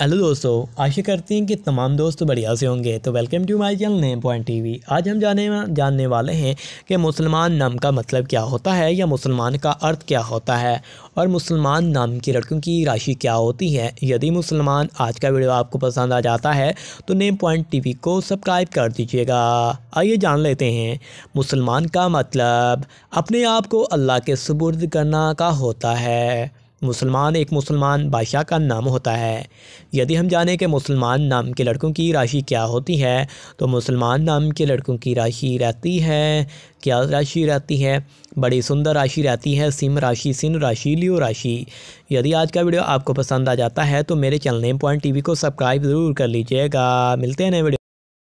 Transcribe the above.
hello दोस्तों आशा करती हैं कि तमाम दोस्त बढ़िया से होंगे तो welcome to my channel name point TV आज हम जाने जानने वाले हैं कि मुसलमान नाम का मतलब क्या होता है या मुसलमान का अर्थ क्या होता है और मुसलमान नाम की लड़कियों की राशि क्या होती है यदि मुसलमान आज का वीडियो आपको पसंद आ जाता है तो नेम पॉइंट टी को सब्सक्राइब कर दीजिएगा आइए जान लेते हैं मुसलमान का मतलब अपने आप को अल्लाह के सुबुर्द करना का होता है मुसलमान एक मुसलमान बादशाह का नाम होता है यदि हम जाने कि मुसलमान नाम के लड़कों की राशि क्या होती है तो मुसलमान नाम के लड़कों की राशि रहती है क्या राशि रहती है बड़ी सुंदर राशि रहती है सिम राशि सिन राशि लियो राशि यदि आज का वीडियो आपको पसंद आ जाता है तो मेरे चैनल नेम पॉइंट टी को सब्सक्राइब ज़रूर कर लीजिएगा मिलते हैं नए वीडियो